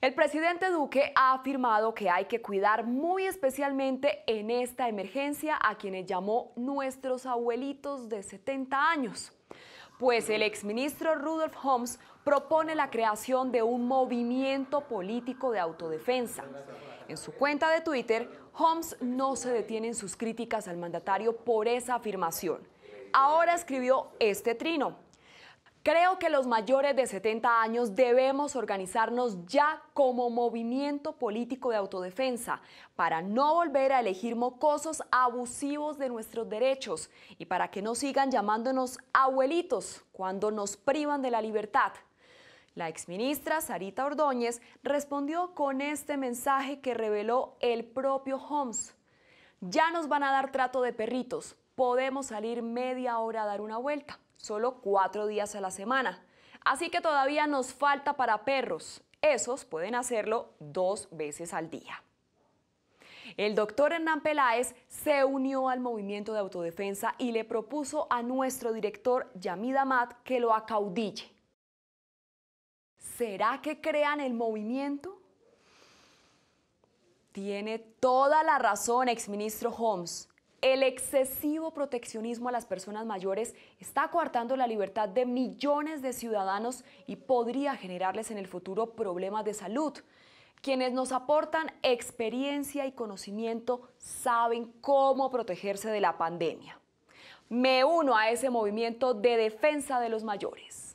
El presidente Duque ha afirmado que hay que cuidar muy especialmente en esta emergencia a quienes llamó nuestros abuelitos de 70 años. Pues el exministro Rudolf Holmes propone la creación de un movimiento político de autodefensa. En su cuenta de Twitter, Holmes no se detiene en sus críticas al mandatario por esa afirmación. Ahora escribió este trino Creo que los mayores de 70 años debemos organizarnos ya como movimiento político de autodefensa para no volver a elegir mocosos abusivos de nuestros derechos y para que no sigan llamándonos abuelitos cuando nos privan de la libertad. La exministra Sarita Ordóñez respondió con este mensaje que reveló el propio Holmes. Ya nos van a dar trato de perritos, podemos salir media hora a dar una vuelta solo cuatro días a la semana. Así que todavía nos falta para perros. Esos pueden hacerlo dos veces al día. El doctor Hernán Peláez se unió al movimiento de autodefensa y le propuso a nuestro director Yamida Matt que lo acaudille. ¿Será que crean el movimiento? Tiene toda la razón, exministro Holmes. El excesivo proteccionismo a las personas mayores está coartando la libertad de millones de ciudadanos y podría generarles en el futuro problemas de salud. Quienes nos aportan experiencia y conocimiento saben cómo protegerse de la pandemia. Me uno a ese movimiento de defensa de los mayores.